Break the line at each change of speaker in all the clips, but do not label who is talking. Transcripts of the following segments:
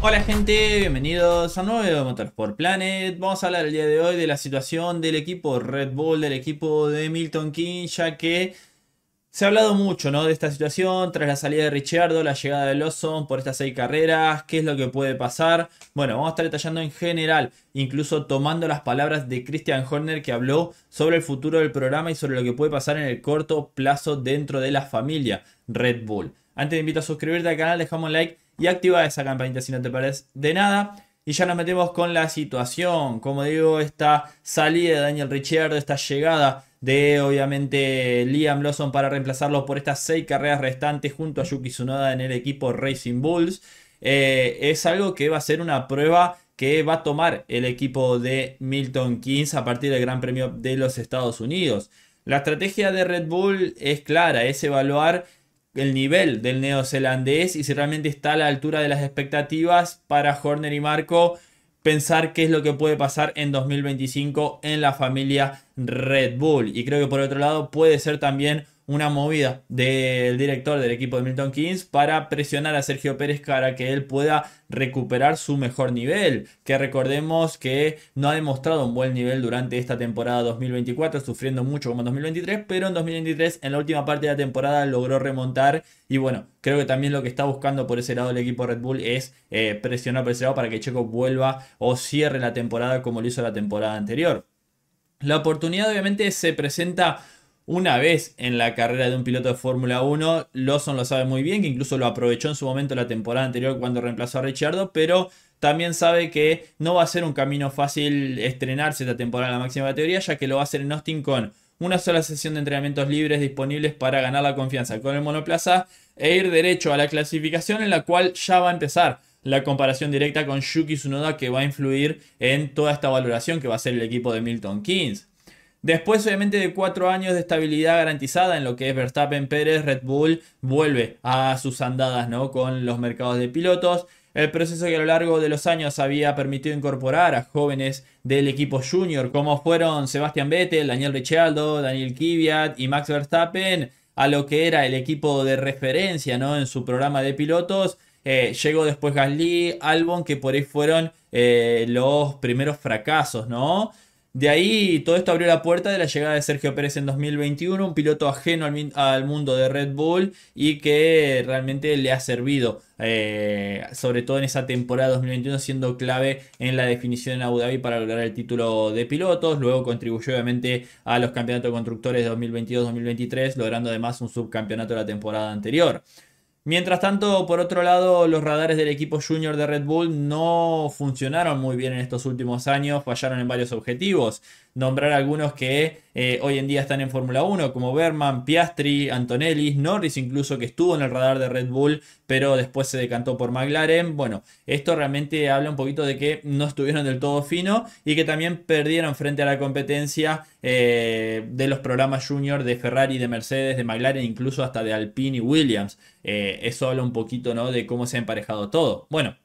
Hola gente, bienvenidos a un nuevo video de Motorsport Planet. Vamos a hablar el día de hoy de la situación del equipo Red Bull, del equipo de Milton King, ya que se ha hablado mucho ¿no? de esta situación tras la salida de Richardo, la llegada de Lawson por estas seis carreras, qué es lo que puede pasar. Bueno, vamos a estar detallando en general, incluso tomando las palabras de Christian Horner que habló sobre el futuro del programa y sobre lo que puede pasar en el corto plazo dentro de la familia Red Bull. Antes te invito a suscribirte al canal, dejamos un like y activa esa campanita si no te parece de nada. Y ya nos metemos con la situación. Como digo, esta salida de Daniel Richard, esta llegada de obviamente Liam Lawson para reemplazarlo por estas seis carreras restantes junto a Yuki Tsunoda en el equipo Racing Bulls. Eh, es algo que va a ser una prueba que va a tomar el equipo de Milton Keynes a partir del Gran Premio de los Estados Unidos. La estrategia de Red Bull es clara, es evaluar el nivel del neozelandés y si realmente está a la altura de las expectativas para Horner y Marco pensar qué es lo que puede pasar en 2025 en la familia Red Bull. Y creo que por otro lado puede ser también una movida del director del equipo de Milton Keynes para presionar a Sergio Pérez para que él pueda recuperar su mejor nivel. Que recordemos que no ha demostrado un buen nivel durante esta temporada 2024, sufriendo mucho como en 2023, pero en 2023 en la última parte de la temporada logró remontar y bueno, creo que también lo que está buscando por ese lado el equipo Red Bull es eh, presionar por ese para que Checo vuelva o cierre la temporada como lo hizo la temporada anterior. La oportunidad obviamente se presenta una vez en la carrera de un piloto de Fórmula 1. Lawson lo sabe muy bien, que incluso lo aprovechó en su momento la temporada anterior cuando reemplazó a Richardo, pero también sabe que no va a ser un camino fácil estrenarse esta temporada en la máxima categoría, ya que lo va a hacer en Austin con una sola sesión de entrenamientos libres disponibles para ganar la confianza con el monoplaza e ir derecho a la clasificación en la cual ya va a empezar la comparación directa con Yuki Tsunoda que va a influir en toda esta valoración que va a ser el equipo de Milton Keynes. Después, obviamente, de cuatro años de estabilidad garantizada en lo que es Verstappen Pérez, Red Bull vuelve a sus andadas ¿no? con los mercados de pilotos. El proceso que a lo largo de los años había permitido incorporar a jóvenes del equipo junior, como fueron Sebastián Vettel, Daniel Ricciardo, Daniel Kvyat y Max Verstappen, a lo que era el equipo de referencia ¿no? en su programa de pilotos. Eh, llegó después Gasly, Albon, que por ahí fueron eh, los primeros fracasos, ¿no? De ahí todo esto abrió la puerta de la llegada de Sergio Pérez en 2021, un piloto ajeno al, mundo de Red Bull y que realmente le ha servido, eh, sobre todo en esa temporada 2021, siendo clave en la definición en Abu Dhabi para lograr el título de pilotos. Luego contribuyó obviamente a los campeonatos de constructores 2022-2023, logrando además un subcampeonato de la temporada anterior. Mientras tanto, por otro lado, los radares del equipo junior de Red Bull no funcionaron muy bien en estos últimos años, fallaron en varios objetivos nombrar algunos que eh, hoy en día están en Fórmula 1, como Berman, Piastri, Antonelli, Norris incluso, que estuvo en el radar de Red Bull, pero después se decantó por McLaren. Bueno, esto realmente habla un poquito de que no estuvieron del todo fino y que también perdieron frente a la competencia eh, de los programas junior de Ferrari, de Mercedes, de McLaren, incluso hasta de Alpine y Williams. Eh, eso habla un poquito ¿no? de cómo se ha emparejado todo. Bueno.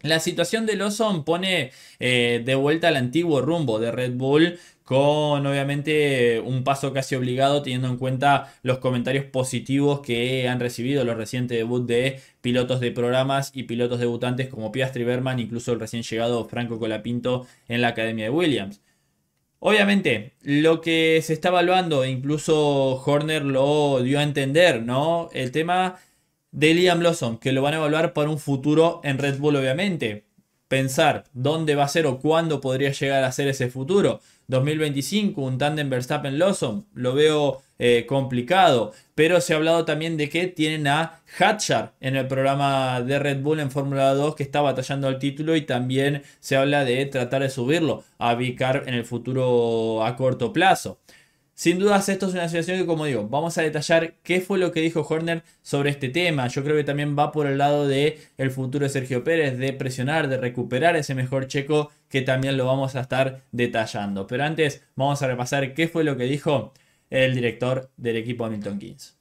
La situación de Lawson pone eh, de vuelta al antiguo rumbo de Red Bull con obviamente un paso casi obligado teniendo en cuenta los comentarios positivos que han recibido los recientes debut de pilotos de programas y pilotos debutantes como Piastri Berman, incluso el recién llegado Franco Colapinto en la Academia de Williams. Obviamente, lo que se está evaluando, e incluso Horner lo dio a entender, ¿no? El tema de Liam Lawson, que lo van a evaluar para un futuro en Red Bull, obviamente. Pensar dónde va a ser o cuándo podría llegar a ser ese futuro. 2025, un tandem Verstappen-Lawson, lo veo eh, complicado. Pero se ha hablado también de que tienen a Hatchard en el programa de Red Bull en Fórmula 2 que está batallando al título y también se habla de tratar de subirlo a Vicar en el futuro a corto plazo. Sin dudas, esto es una situación que, como digo, vamos a detallar qué fue lo que dijo Horner sobre este tema. Yo creo que también va por el lado de el futuro de Sergio Pérez, de presionar, de recuperar ese mejor checo, que también lo vamos a estar detallando. Pero antes, vamos a repasar qué fue lo que dijo el director del equipo Hamilton Kings.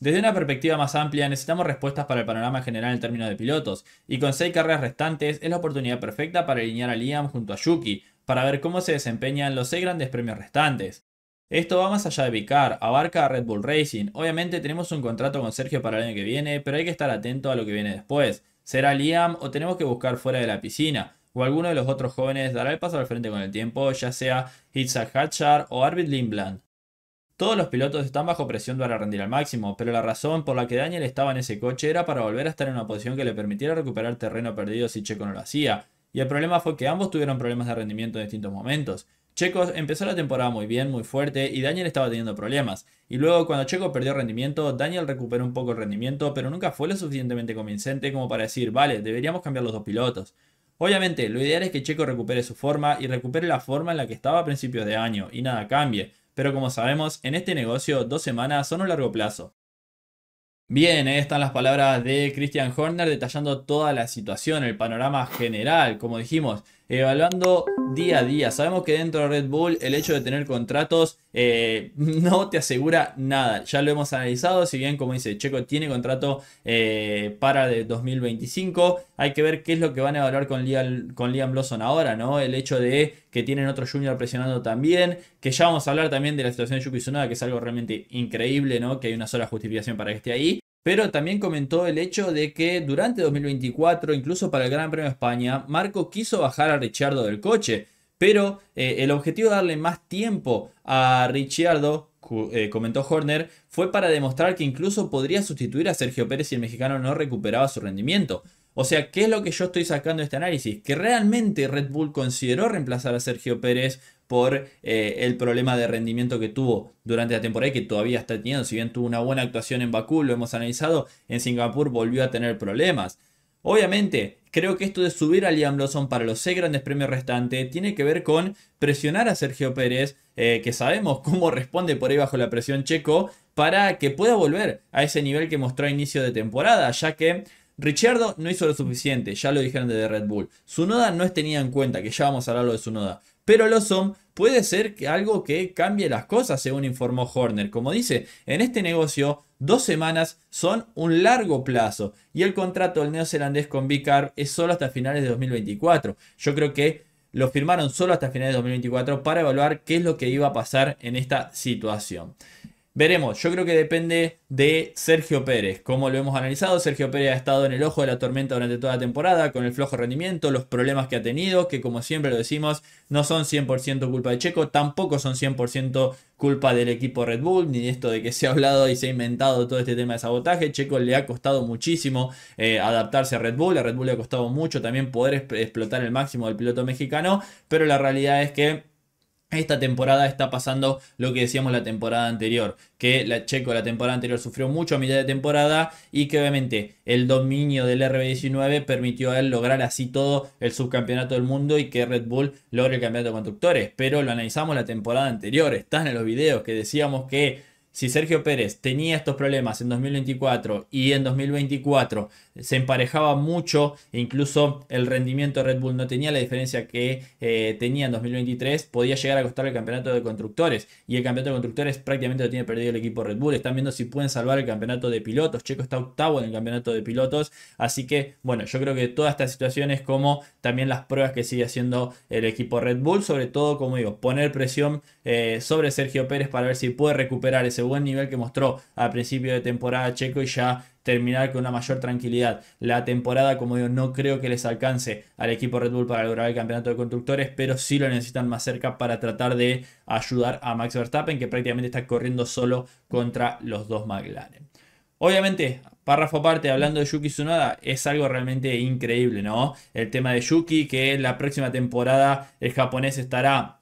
Desde una perspectiva más amplia, necesitamos respuestas para el panorama general en términos de pilotos, y con 6 carreras restantes es la oportunidad perfecta para alinear a Liam junto a Yuki, para ver cómo se desempeñan los seis grandes premios restantes. Esto va más allá de Vicar, abarca a Red Bull Racing. Obviamente tenemos un contrato con Sergio para el año que viene, pero hay que estar atento a lo que viene después. ¿Será Liam o tenemos que buscar fuera de la piscina? o alguno de los otros jóvenes dará el paso al frente con el tiempo, ya sea Hitzak Hatchar o Arvid Lindblad. Todos los pilotos están bajo presión para rendir al máximo, pero la razón por la que Daniel estaba en ese coche era para volver a estar en una posición que le permitiera recuperar terreno perdido si Checo no lo hacía. Y el problema fue que ambos tuvieron problemas de rendimiento en distintos momentos. Checo empezó la temporada muy bien, muy fuerte, y Daniel estaba teniendo problemas. Y luego cuando Checo perdió rendimiento, Daniel recuperó un poco el rendimiento, pero nunca fue lo suficientemente convincente como para decir, vale, deberíamos cambiar los dos pilotos. Obviamente, lo ideal es que Checo recupere su forma y recupere la forma en la que estaba a principios de año, y nada cambie, pero como sabemos, en este negocio dos semanas son un largo plazo. Bien, ahí están las palabras de Christian Horner detallando toda la situación, el panorama general, como dijimos evaluando día a día. Sabemos que dentro de Red Bull el hecho de tener contratos eh, no te asegura nada. Ya lo hemos analizado, si bien como dice Checo tiene contrato eh, para de 2025, hay que ver qué es lo que van a evaluar con Liam, con Blossom ahora, ¿no? El hecho de que tienen otro junior presionando también, que ya vamos a hablar también de la situación de Yuki Tsunoda, que es algo realmente increíble, ¿no? Que hay una sola justificación para que esté ahí. Pero también comentó el hecho de que durante 2024, incluso para el Gran Premio de España, Marco quiso bajar a Richardo del coche. Pero eh, el objetivo de darle más tiempo a Richardo, eh, comentó Horner, fue para demostrar que incluso podría sustituir a Sergio Pérez si el mexicano no recuperaba su rendimiento. O sea, ¿qué es lo que yo estoy sacando de este análisis? Que realmente Red Bull consideró reemplazar a Sergio Pérez por eh, el problema de rendimiento que tuvo durante la temporada y que todavía está teniendo. Si bien tuvo una buena actuación en Bakú, lo hemos analizado, en Singapur volvió a tener problemas. Obviamente, creo que esto de subir a Liam Lawson para los seis grandes premios restantes tiene que ver con presionar a Sergio Pérez, eh, que sabemos cómo responde por ahí bajo la presión checo, para que pueda volver a ese nivel que mostró a inicio de temporada, ya que Richardo no hizo lo suficiente, ya lo dijeron desde Red Bull. Su noda no es tenida en cuenta, que ya vamos a hablarlo de su noda pero lo son puede ser que algo que cambie las cosas, según informó Horner. Como dice, en este negocio dos semanas son un largo plazo y el contrato del neozelandés con Vicar es solo hasta finales de 2024. Yo creo que lo firmaron solo hasta finales de 2024 para evaluar qué es lo que iba a pasar en esta situación. Veremos, yo creo que depende de Sergio Pérez. Como lo hemos analizado, Sergio Pérez ha estado en el ojo de la tormenta durante toda la temporada, con el flojo rendimiento, los problemas que ha tenido, que como siempre lo decimos, no son 100% culpa de Checo, tampoco son 100% culpa del equipo Red Bull, ni de esto de que se ha hablado y se ha inventado todo este tema de sabotaje. Checo le ha costado muchísimo eh, adaptarse a Red Bull, a Red Bull le ha costado mucho también poder explotar el máximo del piloto mexicano, pero la realidad es que esta temporada está pasando lo que decíamos la temporada anterior, que la Checo la temporada anterior sufrió mucho a mitad de temporada y que obviamente el dominio del RB19 permitió a él lograr así todo el subcampeonato del mundo y que Red Bull logre el campeonato de constructores. Pero lo analizamos la temporada anterior, están en los videos que decíamos que si Sergio Pérez tenía estos problemas en 2024 y en 2024 se emparejaba mucho, incluso el rendimiento de Red Bull no tenía la diferencia que eh, tenía en 2023, podía llegar a costar el campeonato de constructores. Y el campeonato de constructores prácticamente lo tiene perdido el equipo Red Bull. Están viendo si pueden salvar el campeonato de pilotos. Checo está octavo en el campeonato de pilotos. Así que, bueno, yo creo que todas estas situaciones, como también las pruebas que sigue haciendo el equipo Red Bull, sobre todo, como digo, poner presión eh, sobre Sergio Pérez para ver si puede recuperar ese buen nivel que mostró al principio de temporada Checo y ya terminar con una mayor tranquilidad. La temporada, como digo, no creo que les alcance al equipo Red Bull para lograr el campeonato de constructores, pero sí lo necesitan más cerca para tratar de ayudar a Max Verstappen, que prácticamente está corriendo solo contra los dos McLaren. Obviamente, párrafo aparte, hablando de Yuki Tsunoda, es algo realmente increíble, ¿no? El tema de Yuki, que la próxima temporada el japonés estará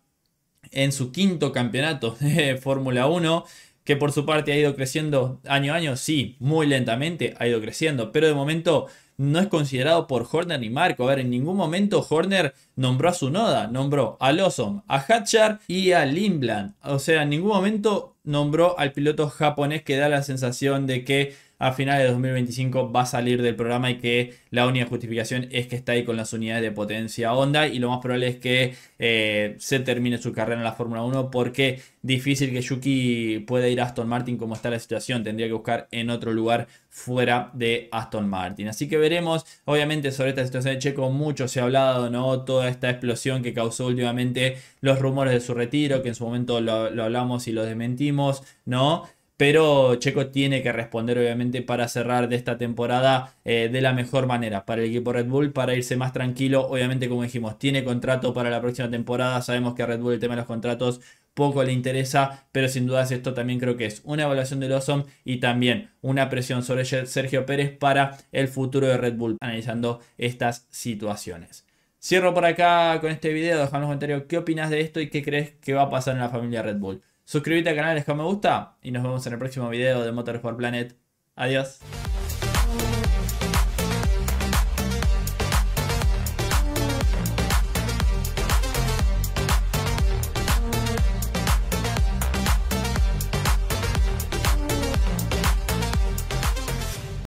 en su quinto campeonato de Fórmula 1 que por su parte ha ido creciendo año a año, sí, muy lentamente ha ido creciendo, pero de momento no es considerado por Horner ni Marco. A ver, en ningún momento Horner nombró a su noda. nombró a Lawson, a Hatchar y a Limbland. O sea, en ningún momento nombró al piloto japonés que da la sensación de que a finales de 2025 va a salir del programa y que la única justificación es que está ahí con las unidades de potencia Honda y lo más probable es que eh, se termine su carrera en la Fórmula 1 porque difícil que Yuki pueda ir a Aston Martin como está la situación, tendría que buscar en otro lugar fuera de Aston Martin. Así que veremos, obviamente sobre esta situación de Checo mucho se ha hablado, ¿no? Toda esta explosión que causó últimamente los rumores de su retiro, que en su momento lo, lo hablamos y lo desmentimos, ¿no? pero Checo tiene que responder obviamente para cerrar de esta temporada eh, de la mejor manera para el equipo Red Bull, para irse más tranquilo, obviamente como dijimos, tiene contrato para la próxima temporada, sabemos que a Red Bull el tema de los contratos poco le interesa, pero sin dudas esto también creo que es una evaluación de Lawson y también una presión sobre Sergio Pérez para el futuro de Red Bull, analizando estas situaciones. Cierro por acá con este video, Dejame en comentarios qué opinas de esto y qué crees que va a pasar en la familia Red Bull. Suscríbete al canal, deja un me gusta y nos vemos en el próximo video de Motorsport Planet. Adiós.